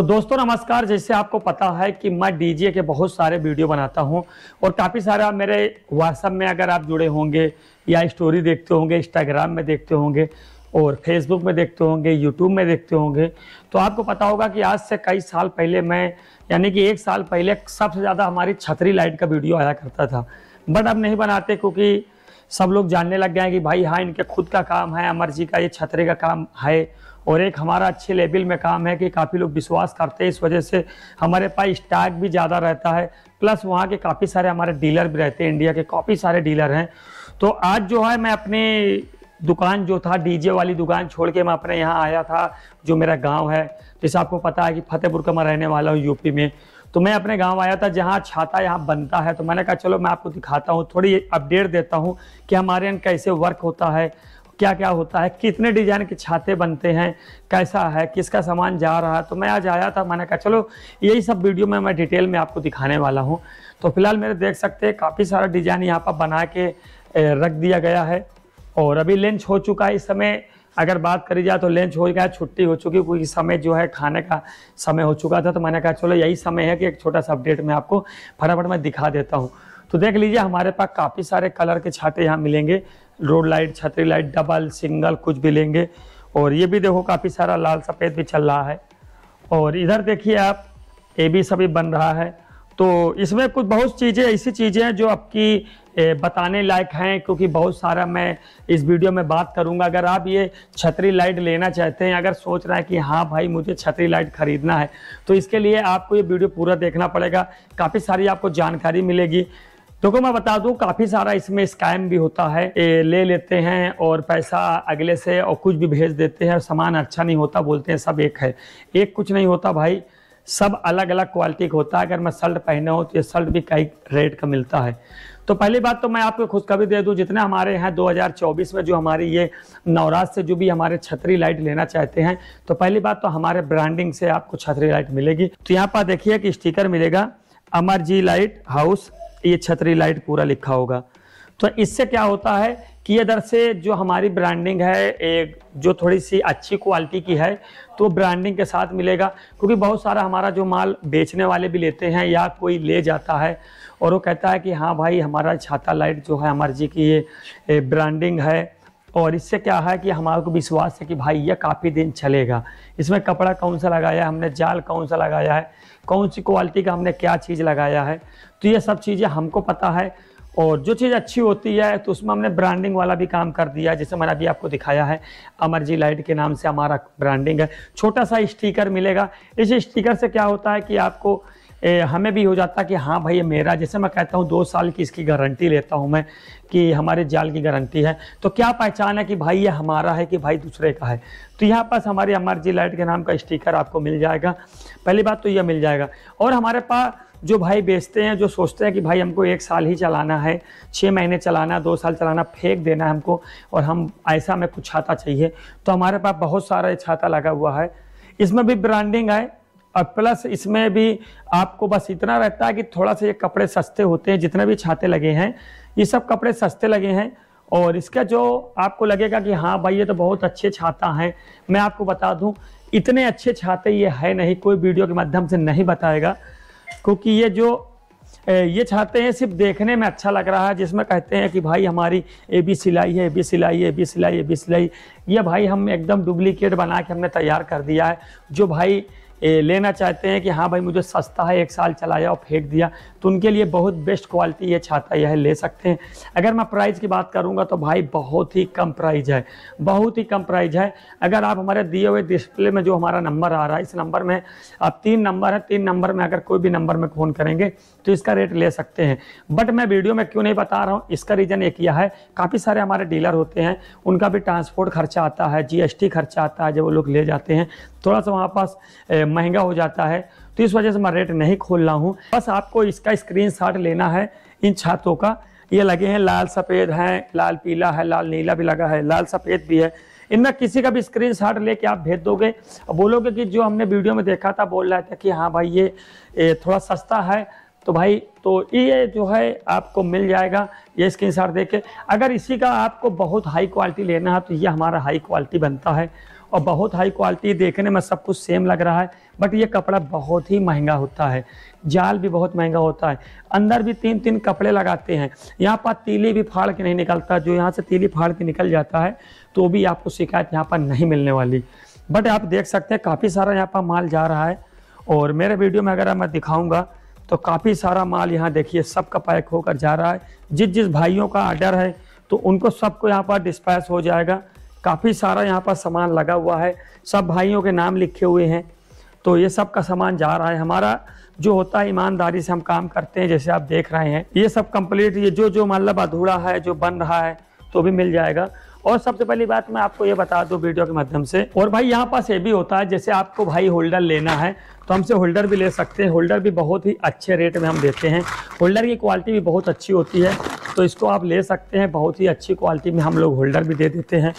तो दोस्तों नमस्कार जैसे आपको पता है कि मैं डीजे के बहुत सारे वीडियो बनाता हूं और काफ़ी सारा मेरे व्हाट्सअप में अगर आप जुड़े होंगे या स्टोरी देखते होंगे इंस्टाग्राम में देखते होंगे और फेसबुक में देखते होंगे यूट्यूब में देखते होंगे तो आपको पता होगा कि आज से कई साल पहले मैं यानी कि एक साल पहले सबसे ज़्यादा हमारी छतरी लाइट का वीडियो आया करता था बट अब नहीं बनाते क्योंकि सब लोग जानने लग गए हैं कि भाई हाँ इनके खुद का काम है अमर जी का ये छतरी का काम है और एक हमारा अच्छे लेवल में काम है कि काफ़ी लोग विश्वास करते हैं इस वजह से हमारे पास स्टाक भी ज़्यादा रहता है प्लस वहाँ के काफ़ी सारे हमारे डीलर भी रहते हैं इंडिया के काफ़ी सारे डीलर हैं तो आज जो है मैं अपने दुकान जो था डीजे वाली दुकान छोड़ के मैं अपने यहाँ आया था जो मेरा गांव है जैसे आपको पता है कि फतेहपुर का मैं रहने वाला हूँ यूपी में तो मैं अपने गांव आया था जहाँ छाता यहाँ बनता है तो मैंने कहा चलो मैं आपको दिखाता हूँ थोड़ी अपडेट देता हूँ कि हमारे यहाँ कैसे वर्क होता है क्या क्या होता है कितने डिजाइन के छाते बनते हैं कैसा है किसका सामान जा रहा है तो मैं आज आया था मैंने कहा चलो यही सब वीडियो में मैं डिटेल में आपको दिखाने वाला हूँ तो फिलहाल मेरे देख सकते हैं काफ़ी सारा डिजाइन यहाँ पर बना के रख दिया गया है और अभी लंच हो चुका है इस समय अगर बात करी जाए तो लंच हो गया छुट्टी हो चुकी क्योंकि समय जो है खाने का समय हो चुका था तो मैंने कहा चलो यही समय है कि एक छोटा सा अपडेट मैं आपको फटाफट मैं दिखा देता हूँ तो देख लीजिए हमारे पास काफ़ी सारे कलर के छाटे यहाँ मिलेंगे रोड लाइट छतरी लाइट डबल सिंगल कुछ भी लेंगे और ये भी देखो काफ़ी सारा लाल सफ़ेद भी चल रहा है और इधर देखिए आप ए भी सभी बन रहा है तो इसमें कुछ बहुत चीज़ें ऐसी चीज़ें हैं जो आपकी बताने लायक हैं क्योंकि बहुत सारा मैं इस वीडियो में बात करूंगा अगर आप ये छतरी लाइट लेना चाहते हैं अगर सोच रहे हैं कि हाँ भाई मुझे छतरी लाइट खरीदना है तो इसके लिए आपको ये वीडियो पूरा देखना पड़ेगा काफ़ी सारी आपको जानकारी मिलेगी देखो तो मैं बता दूं काफी सारा इसमें स्कैम भी होता है ए, ले लेते हैं और पैसा अगले से और कुछ भी भेज देते हैं सामान अच्छा नहीं होता बोलते हैं सब एक है एक कुछ नहीं होता भाई सब अलग अलग क्वालिटी का होता है अगर मैं शर्ट पहने हो तो ये शर्ट भी कई रेट का मिलता है तो पहली बात तो मैं आपको खुशखबरी दे दूं जितने हमारे यहाँ 2024 में जो हमारी ये नवराज से जो भी हमारे छतरी लाइट लेना चाहते हैं तो पहली बात तो हमारे ब्रांडिंग से आपको छतरी लाइट मिलेगी तो यहाँ पर देखिए कि स्टिकर मिलेगा अमर जी लाइट हाउस ये छतरी लाइट पूरा लिखा होगा तो इससे क्या होता है कि इधर से जो हमारी ब्रांडिंग है एक जो थोड़ी सी अच्छी क्वालिटी की है तो ब्रांडिंग के साथ मिलेगा क्योंकि बहुत सारा हमारा जो माल बेचने वाले भी लेते हैं या कोई ले जाता है और वो कहता है कि हाँ भाई हमारा छाता लाइट जो है हमारे जी की ये ब्रांडिंग है और इससे क्या है कि हमारे को विश्वास है कि भाई यह काफ़ी दिन चलेगा इसमें कपड़ा कौन सा लगाया है हमने जाल कौन सा लगाया है कौन सी क्वालिटी का हमने क्या चीज़ लगाया है तो ये सब चीज़ें हमको पता है और जो चीज़ अच्छी होती है तो उसमें हमने ब्रांडिंग वाला भी काम कर दिया जैसे मैंने अभी आपको दिखाया है अमरजी लाइट के नाम से हमारा ब्रांडिंग है छोटा सा स्टिकर मिलेगा इस स्टिकर से क्या होता है कि आपको ए, हमें भी हो जाता कि हाँ भाई ये मेरा जैसे मैं कहता हूँ दो साल की इसकी गारंटी लेता हूँ मैं कि हमारे जाल की गारंटी है तो क्या पहचान है कि भाई ये हमारा है कि भाई दूसरे का है तो यहाँ पास हमारी एम लाइट के नाम का स्टिकर आपको मिल जाएगा पहली बात तो यह मिल जाएगा और हमारे पास जो भाई बेचते हैं जो सोचते हैं कि भाई हमको एक साल ही चलाना है छः महीने चलाना दो साल चलाना फेंक देना है हमको और हम ऐसा हमें कुछ छाता चाहिए तो हमारे पास बहुत सारा छाता लगा हुआ है इसमें भी ब्रांडिंग है और प्लस इसमें भी आपको बस इतना रहता है कि थोड़ा सा ये कपड़े सस्ते होते हैं जितने भी छाते लगे हैं ये सब कपड़े सस्ते लगे हैं और इसका जो आपको लगेगा कि हाँ भाई ये तो बहुत अच्छे छाता हैं मैं आपको बता दूँ इतने अच्छे छाते ये है नहीं कोई वीडियो के माध्यम से नहीं बताएगा क्योंकि ये जो ये छाते हैं सिर्फ देखने में अच्छा लग रहा है जिसमें कहते हैं कि भाई हमारी ए बी सिलाई है ए बी सिलाई है ए बी सिलाई ए बी सिलाई ये भाई हम एकदम डुप्लीकेट बना के हमने तैयार कर दिया है जो भाई लेना चाहते हैं कि हाँ भाई मुझे सस्ता है एक साल चलाया और फेंक दिया तो उनके लिए बहुत बेस्ट क्वालिटी ये छाता यह ले सकते हैं अगर मैं प्राइस की बात करूँगा तो भाई बहुत ही कम प्राइज है बहुत ही कम प्राइज है अगर आप हमारे दिए हुए डिस्प्ले में जो हमारा नंबर आ रहा है इस नंबर में आप तीन नंबर है तीन नंबर में अगर कोई भी नंबर में फ़ोन करेंगे तो इसका रेट ले सकते हैं बट मैं वीडियो में क्यों नहीं बता रहा हूँ इसका रीज़न एक यह है काफ़ी सारे हमारे डीलर होते हैं उनका भी ट्रांसपोर्ट खर्चा आता है जी खर्चा आता है जब वो लोग ले जाते हैं थोड़ा सा वहाँ पास महंगा हो जाता है तो इस वजह से मैं रेट नहीं खोल रहा हूँ बस आपको इसका स्क्रीन लेना है इन छातों का ये लगे हैं लाल सफ़ेद हैं लाल पीला है लाल नीला भी लगा है लाल सफ़ेद भी है इनमें किसी का भी स्क्रीन शॉट लेके आप भेज दोगे और बोलोगे कि जो हमने वीडियो में देखा था बोल रहा था कि हाँ भाई ये, ये थोड़ा सस्ता है तो भाई तो ये जो है आपको मिल जाएगा ये स्क्रीन शॉट देके अगर इसी का आपको बहुत हाई क्वालिटी लेना है तो ये हमारा हाई क्वालिटी बनता है और बहुत हाई क्वालिटी देखने में सब कुछ सेम लग रहा है बट ये कपड़ा बहुत ही महंगा होता है जाल भी बहुत महंगा होता है अंदर भी तीन तीन कपड़े लगाते हैं यहाँ पर तीली भी फाड़ के नहीं निकलता जो यहाँ से तीली फाड़ के निकल जाता है तो भी आपको शिकायत यहाँ पर नहीं मिलने वाली बट आप देख सकते हैं काफ़ी सारा यहाँ पर माल जा रहा है और मेरे वीडियो में अगर मैं दिखाऊँगा तो काफ़ी सारा माल यहाँ देखिए सबका पैक होकर जा रहा है जिस जिस भाइयों का आर्डर है तो उनको सबको यहाँ पर डिस्पैच हो जाएगा काफ़ी सारा यहाँ पर सामान लगा हुआ है सब भाइयों के नाम लिखे हुए हैं तो ये सब का सामान जा रहा है हमारा जो होता है ईमानदारी से हम काम करते हैं जैसे आप देख रहे हैं ये सब कंप्लीट ये जो जो मतलब अधूरा है जो बन रहा है तो भी मिल जाएगा और सबसे पहली बात मैं आपको ये बता दूँ वीडियो के माध्यम से और भाई यहाँ पास ये भी होता है जैसे आपको भाई होल्डर लेना है तो हमसे होल्डर भी ले सकते हैं होल्डर भी बहुत ही अच्छे रेट में हम देते हैं होल्डर की क्वालिटी भी बहुत अच्छी होती है तो इसको आप ले सकते हैं बहुत ही अच्छी क्वालिटी में हम लोग होल्डर भी दे देते हैं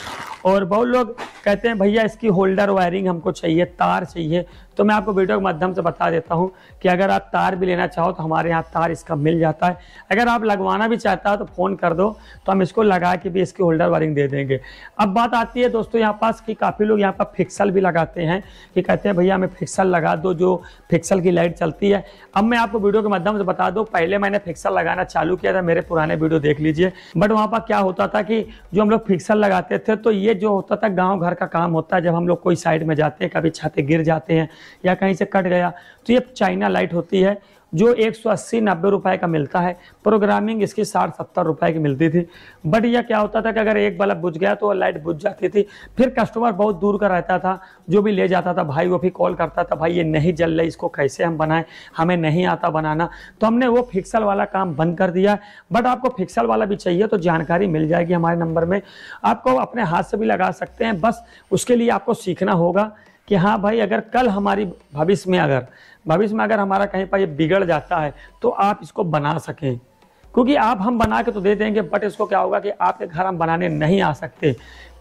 और बहुत लोग कहते हैं भैया इसकी होल्डर वायरिंग हमको चाहिए तार चाहिए तो मैं आपको वीडियो के माध्यम से बता देता हूँ कि अगर आप तार भी लेना चाहो तो हमारे यहाँ तार इसका मिल जाता है अगर आप लगवाना भी चाहता हो तो फ़ोन कर दो तो हम इसको लगा के भी इसकी होल्डर वायरिंग दे देंगे अब बात आती है दोस्तों यहाँ पास कि काफ़ी लोग यहाँ पर फिक्सल भी लगाते हैं कि कहते हैं भैया हमें फिक्सल लगा दो जो फिक्सल की लाइट चलती है अब मैं आपको वीडियो के माध्यम से बता दूँ पहले मैंने फिक्सल लगाना चालू किया था मेरे पुराने वीडियो देख लीजिए बट वहाँ पर क्या होता था कि जो हम लोग फिक्सल लगाते थे तो ये जो होता था गाँव घर का काम होता है जब हम लोग कोई साइड में जाते हैं कभी छाते गिर जाते हैं या कहीं से कट गया तो ये चाइना लाइट होती है जो एक सौ अस्सी नब्बे रुपये का मिलता है प्रोग्रामिंग इसकी साठ सत्तर रुपये की मिलती थी बट यह क्या होता था कि अगर एक बल्ब बुझ गया तो वह लाइट बुझ जाती थी फिर कस्टमर बहुत दूर का रहता था जो भी ले जाता था भाई वो भी कॉल करता था भाई ये नहीं जल रही इसको कैसे हम बनाएं हमें नहीं आता बनाना तो हमने वो फिक्सल वाला काम बंद कर दिया बट आपको फिक्सल वाला भी चाहिए तो जानकारी मिल जाएगी हमारे नंबर में आपको अपने हाथ से भी लगा सकते हैं बस उसके लिए आपको सीखना होगा कि हाँ भाई अगर कल हमारी भविष्य में अगर भविष्य में अगर हमारा कहीं पर ये बिगड़ जाता है तो आप इसको बना सकें क्योंकि आप हम बना के तो दे देंगे बट इसको क्या होगा कि आपके घर हम बनाने नहीं आ सकते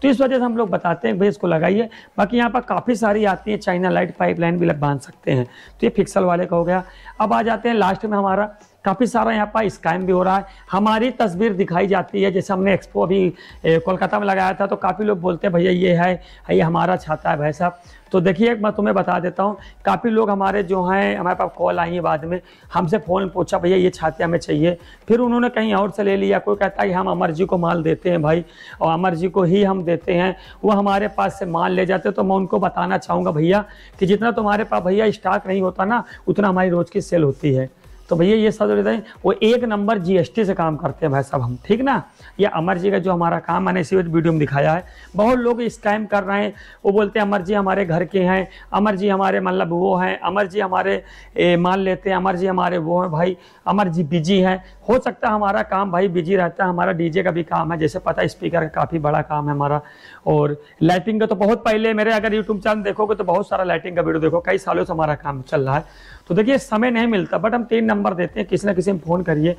तो इस वजह से हम लोग बताते हैं भाई इसको लगाइए बाकी यहाँ पर काफ़ी सारी आती है चाइना लाइट पाइपलाइन भी लग बांध सकते हैं तो ये फिक्सल वाले का हो गया अब आ जाते हैं लास्ट में हमारा काफ़ी सारा यहाँ पर स्कैम भी हो रहा है हमारी तस्वीर दिखाई जाती है जैसे हमने एक्सपो अभी कोलकाता में लगाया था तो काफ़ी लोग बोलते हैं भैया ये है ये हमारा छाता है भाई साहब तो देखिए मैं तुम्हें बता देता हूँ काफ़ी लोग हमारे जो हैं हमारे पास कॉल आई है बाद में हमसे फ़ोन पूछा भैया ये छाते हमें चाहिए फिर उन्होंने कहीं और से ले लिया कोई कहता है कि हम अमर जी को माल देते हैं भाई और अमर जी को ही हम देते हैं वो हमारे पास से माल ले जाते तो मैं उनको बताना चाहूँगा भैया कि जितना तुम्हारे पास भैया स्टॉक नहीं होता ना उतना हमारी रोज़ की सेल होती है तो भैया ये सब जो वो एक नंबर जीएसटी से काम करते हैं भाई साहब हम ठीक ना ये अमर जी का जो हमारा काम मैंने इसी वीडियो में दिखाया है बहुत लोग इस टाइम कर रहे हैं वो बोलते हैं अमर जी हमारे घर के हैं अमर जी हमारे मतलब वो हैं अमर जी हमारे मान लेते हैं अमर जी हमारे वो हैं भाई अमर जी बिजी हैं हो सकता है हमारा काम भाई बिजी रहता है हमारा डीजे का भी काम है जैसे पता स्पीकर का काफ़ी बड़ा काम है हमारा और लाइटिंग का तो बहुत पहले मेरे अगर यूट्यूब चैनल देखोगे तो बहुत सारा लाइटिंग का वीडियो देखो कई सालों से हमारा काम चल रहा है तो देखिए समय नहीं मिलता बट हम तीन नंबर देते हैं किसी ना किसी में फ़ोन करिए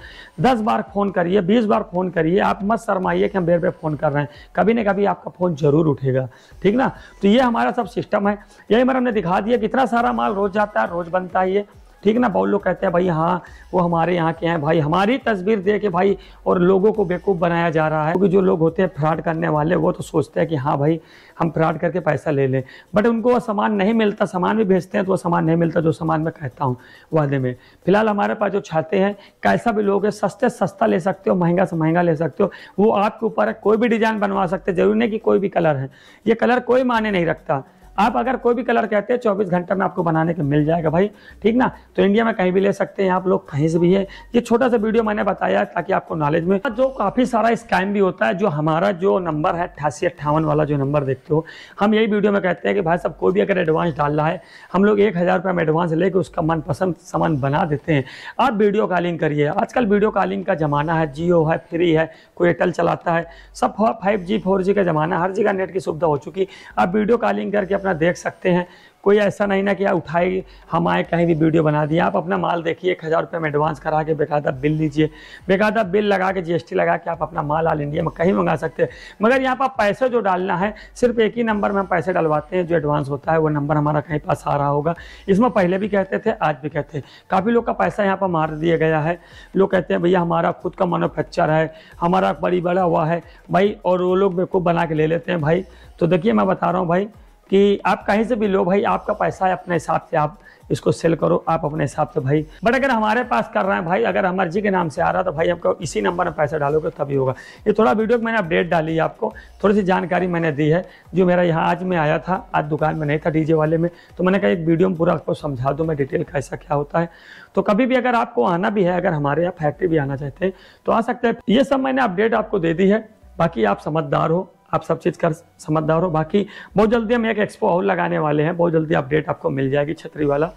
दस बार फ़ोन करिए बीस बार फ़ोन करिए आप मत शर्माइए कि हम बेर बेर फ़ोन कर रहे हैं कभी ना कभी आपका फ़ोन ज़रूर उठेगा ठीक ना तो ये हमारा सब सिस्टम है यही मगर हमने दिखा दिया कितना सारा माल रोज़ जाता है रोज़ बनता है ये ठीक ना बहुत लोग कहते हैं भाई हाँ वो हमारे यहाँ के हैं भाई हमारी तस्वीर दे के भाई और लोगों को बेवकूफ़ बनाया जा रहा है क्योंकि जो लोग होते हैं फ्रॉड करने वाले वो तो सोचते हैं कि हाँ भाई हम फ्रॉड करके पैसा ले लें बट उनको वो सामान नहीं मिलता सामान भी भेजते हैं तो वो सामान नहीं मिलता जो सामान मैं कहता हूँ वादे में फिलहाल हमारे पास जो छाते हैं कैसा भी लोग है सस्ते सस्ता ले सकते हो महंगा से महंगा ले सकते हो वो आपके ऊपर कोई भी डिज़ाइन बनवा सकते जरूरी नहीं कि कोई भी कलर है ये कलर कोई माने नहीं रखता आप अगर कोई भी कलर कहते हैं चौबीस घंटे में आपको बनाने के मिल जाएगा भाई ठीक ना तो इंडिया में कहीं भी ले सकते हैं आप लोग कहीं से भी है ये छोटा सा वीडियो मैंने बताया ताकि आपको नॉलेज में जो काफ़ी सारा स्कैम भी होता है जो हमारा जो नंबर है अठासी अट्ठावन वाला जो नंबर देखते हो हम यही वीडियो में कहते हैं कि भाई साहब कोई भी अगर एडवांस डाल रहा है हम लोग एक हज़ार रुपये में एडवांस लेके उसका मनपसंद सामान बना देते हैं आप वीडियो कॉलिंग करिए आजकल वीडियो कॉलिंग का ज़माना है जियो है फ्री है कोई एयरटेल चलाता है सब फाइव जी फोर जी का ज़माना हर जगह नेट की सुविधा हो चुकी आप वीडियो कॉलिंग करके अपना देख सकते हैं कोई ऐसा नहीं ना कि आप उठाए हम आए कहीं भी वीडियो बना दिए आप अपना माल देखिए एक हज़ार रुपये में एडवांस करा के बेकायदा बिल लीजिए बेकायदा बिल लगा के जीएसटी लगा के आप अपना माल ऑल इंडिया में कहीं मंगा सकते हैं मगर यहाँ पर पैसे जो डालना है सिर्फ एक ही नंबर में हम पैसे डलवाते हैं जो एडवांस होता है वो नंबर हमारा कहीं पास आ रहा होगा इसमें पहले भी कहते थे आज भी कहते हैं काफ़ी लोग का पैसा यहाँ पर मार दिया गया है लोग कहते हैं भैया हमारा खुद का मैनुफैक्चर है हमारा बड़ी बड़ा हुआ है भाई और वो लोग बेकूफ़ बना के ले लेते हैं भाई तो देखिए मैं बता रहा हूँ भाई कि आप कहीं से भी लो भाई आपका पैसा है अपने हिसाब से आप इसको सेल करो आप अपने हिसाब से भाई बट अगर हमारे पास कर रहे हैं भाई अगर हम मर्जी के नाम से आ रहा तो भाई आपको इसी नंबर में पैसा डालोगे तभी होगा ये थोड़ा वीडियो मैंने अपडेट डाली है आपको थोड़ी सी जानकारी मैंने दी है जो मेरा यहाँ आज मैं आया था आज दुकान में नहीं था डीजे वाले में तो मैंने कहा एक वीडियो में पूरा आपको समझा दूँ मैं डिटेल कैसा क्या होता है तो कभी भी अगर आपको आना भी है अगर हमारे यहाँ फैक्ट्री भी आना चाहते हैं तो आ सकते हैं ये सब मैंने अपडेट आपको दे दी है बाकी आप समझदार हो आप सब चीज़ कर समझदार हो बाकी बहुत जल्दी हम एक एक्सपो और लगाने वाले हैं बहुत जल्दी अपडेट आपको मिल जाएगी छतरी वाला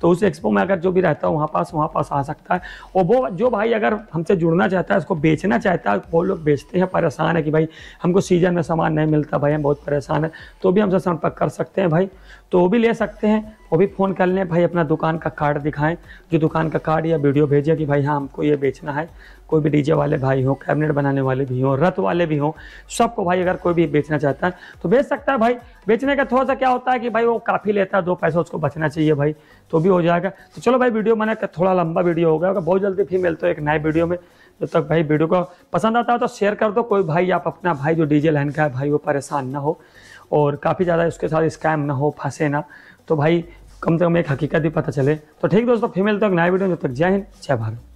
तो उस एक्सपो में अगर जो भी रहता है वहाँ पास वहाँ पास आ सकता है और वो जो भाई अगर हमसे जुड़ना चाहता है उसको बेचना चाहता है वो लोग बेचते हैं परेशान है कि भाई हमको सीजन में सामान नहीं मिलता भाई हम बहुत परेशान है तो भी हमसे संपर्क कर सकते हैं भाई तो वो भी ले सकते हैं वो भी फ़ोन कर लें भाई अपना दुकान का कार्ड दिखाएं जो दुकान का कार्ड या वीडियो भेजें कि भाई हाँ हमको ये बेचना है कोई भी डीजे वाले भाई हों कैबिनेट बनाने वाले भी हों रथ वाले भी हों सबको भाई अगर कोई भी बेचना चाहता है तो बेच सकता है भाई बेचने का थोड़ा सा क्या होता है कि भाई वो काफ़ी लेता है दो पैसा उसको बचना चाहिए भाई तो भी हो जाएगा तो चलो भाई वीडियो मैंने थोड़ा लंबा वीडियो हो गया बहुत जल्दी फिर मिलते हो एक नए वीडियो में जब तक भाई वीडियो को पसंद आता हो तो शेयर कर दो कोई भाई आप अपना भाई जो डीजे लाइन का है भाई वो परेशान ना हो और काफ़ी ज़्यादा उसके साथ स्कैम ना हो फंसे ना तो भाई कम से कम एक हकीकत भी पता चले तो ठीक दोस्तों फीमेल हैं नए वीडियो जब तक जय हिंद जय भारत